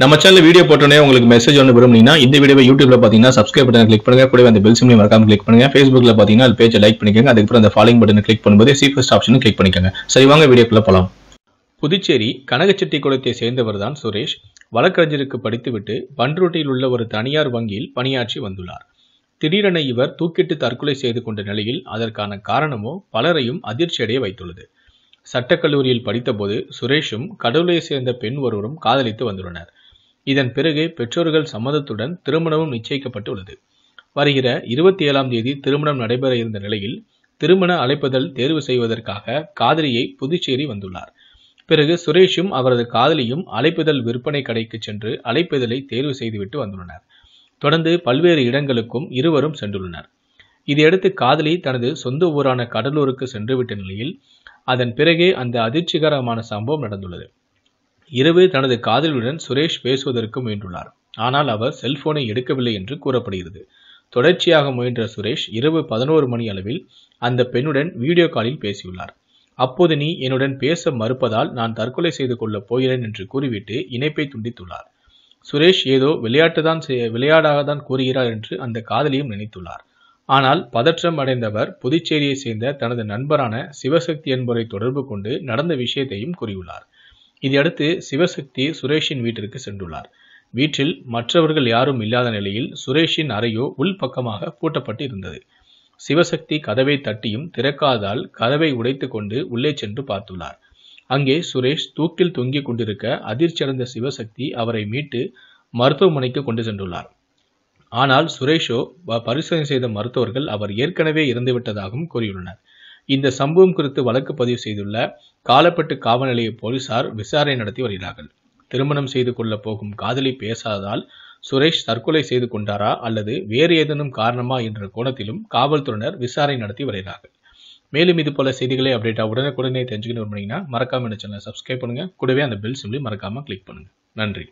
நம்ம channel video போட்டோன்னே உங்களுக்கு மெசேஜ் ஒன்று விரும்புனீங்கன்னா இந்த வீடியோ யூடியூப்ல பார்த்தீங்கன்னா சப்ஸ்கிரைப் பட்டன் கிளிக் பண்ணுங்க கூட அந்த பெல் சிம்லையும் மறக்காம கிளிக் பண்ணுங்க ஃபேஸ்புக்ல பார்த்தீங்கன்னா அது பேஜை லைக் பண்ணிக்கோங்க அதுக்கப்புறம் அந்த ஃபாலோயிங் பட்டன் கிளிக் பண்ணும்போது சீஃபஸ்ட் ஆப்ஷனும் கிளிக் பண்ணிக்கோங்க சரி வாங்க வீடியோக்குள்ள போகலாம் புதுச்சேரி கனகச்செட்டி குளத்தை சேர்ந்தவர் தான் சுரேஷ் வழக்கறிஞருக்கு படித்துவிட்டு பன்ரோட்டியில் உள்ள ஒரு தனியார் வங்கியில் பணியாற்றி வந்துள்ளார் திடீரென இவர் தூக்கிட்டு தற்கொலை செய்து கொண்ட நிலையில் அதற்கான காரணமோ பலரையும் அதிர்ச்சியடைய வைத்துள்ளது சட்டக்கல்லூரியில் படித்தபோது சுரேஷும் கடவுளை சேர்ந்த பெண் ஒருவரும் காதலித்து வந்துள்ளனர் இதன் பிறகு பெற்றோர்கள் சம்மதத்துடன் திருமணமும் நிச்சயிக்கப்பட்டுள்ளது வருகிற இருபத்தி ஏழாம் தேதி திருமணம் நடைபெற இருந்த நிலையில் திருமண அழைப்புதல் தேர்வு செய்வதற்காக காதலியை புதுச்சேரி வந்துள்ளார் பிறகு சுரேஷும் அவரது காதலியும் அழைப்புதல் விற்பனை கடைக்கு சென்று அழைப்புதலை தேர்வு செய்துவிட்டு வந்துள்ளனர் தொடர்ந்து பல்வேறு இடங்களுக்கும் இருவரும் சென்றுள்ளனர் இதையடுத்து காதலி தனது சொந்த ஊரான கடலூருக்கு சென்றுவிட்ட நிலையில் அதன் பிறகே அந்த அதிர்ச்சிகரமான சம்பவம் நடந்துள்ளது இரவு தனது காதலியுடன் சுரேஷ் பேசுவதற்கு முயன்றுள்ளார் ஆனால் அவர் செல்போனை எடுக்கவில்லை என்று கூறப்படுகிறது தொடர்ச்சியாக முயன்ற சுரேஷ் இரவு பதினோரு மணி அளவில் அந்த பெண்ணுடன் வீடியோ காலில் பேசியுள்ளார் அப்போது நீ என்னுடன் பேச மறுப்பதால் நான் தற்கொலை செய்து கொள்ளப் போகிறேன் என்று கூறிவிட்டு இணைப்பை துண்டித்துள்ளார் சுரேஷ் ஏதோ விளையாட்டுதான் செய்ய விளையாடாகத்தான் கூறுகிறார் என்று அந்த காதலியும் நினைத்துள்ளார் ஆனால் பதற்றம் அடைந்தவர் புதுச்சேரியை சேர்ந்த தனது நண்பரான சிவசக்தி என்பவரை தொடர்பு கொண்டு நடந்த விஷயத்தையும் கூறியுள்ளார் இதையடுத்து சிவசக்தி சுரேஷின் வீட்டிற்கு சென்றுள்ளார் வீட்டில் மற்றவர்கள் யாரும் இல்லாத நிலையில் சுரேஷின் அறையோ உள்பக்கமாக பூட்டப்பட்டு இருந்தது சிவசக்தி கதவை தட்டியும் திறக்காதால் கதவை உடைத்து கொண்டு உள்ளே சென்று பார்த்துள்ளார் அங்கே சுரேஷ் தூக்கில் தொங்கிக் கொண்டிருக்க அதிர்ச்சியடைந்த சிவசக்தி அவரை மீட்டு மருத்துவமனைக்கு கொண்டு சென்றுள்ளார் ஆனால் சுரேஷோ பரிசோதனை செய்த மருத்துவர்கள் அவர் ஏற்கனவே இறந்துவிட்டதாகவும் கூறியுள்ளனர் இந்த சம்பவம் குறித்து வழக்கு பதிவு செய்துள்ள காலப்பட்டு காவல் நிலைய போலீசார் விசாரணை நடத்தி வருகிறார்கள் திருமணம் செய்து கொள்ள போகும் காதலி பேசாததால் சுரேஷ் தற்கொலை செய்து கொண்டாரா அல்லது வேறு ஏதேனும் காரணமா என்ற கோணத்திலும் காவல்துறையினர் விசாரணை நடத்தி வருகிறார்கள் மேலும் இது போல செய்திகளை அப்டேட்டா உடனுக்குடனே தெரிஞ்சுக்கணும் மறக்காம இந்த சேனலை சப்ஸ்கிரைப் பண்ணுங்க கூடவே அந்த பெல் சிம்லி மறக்காம கிளிக் பண்ணுங்க நன்றி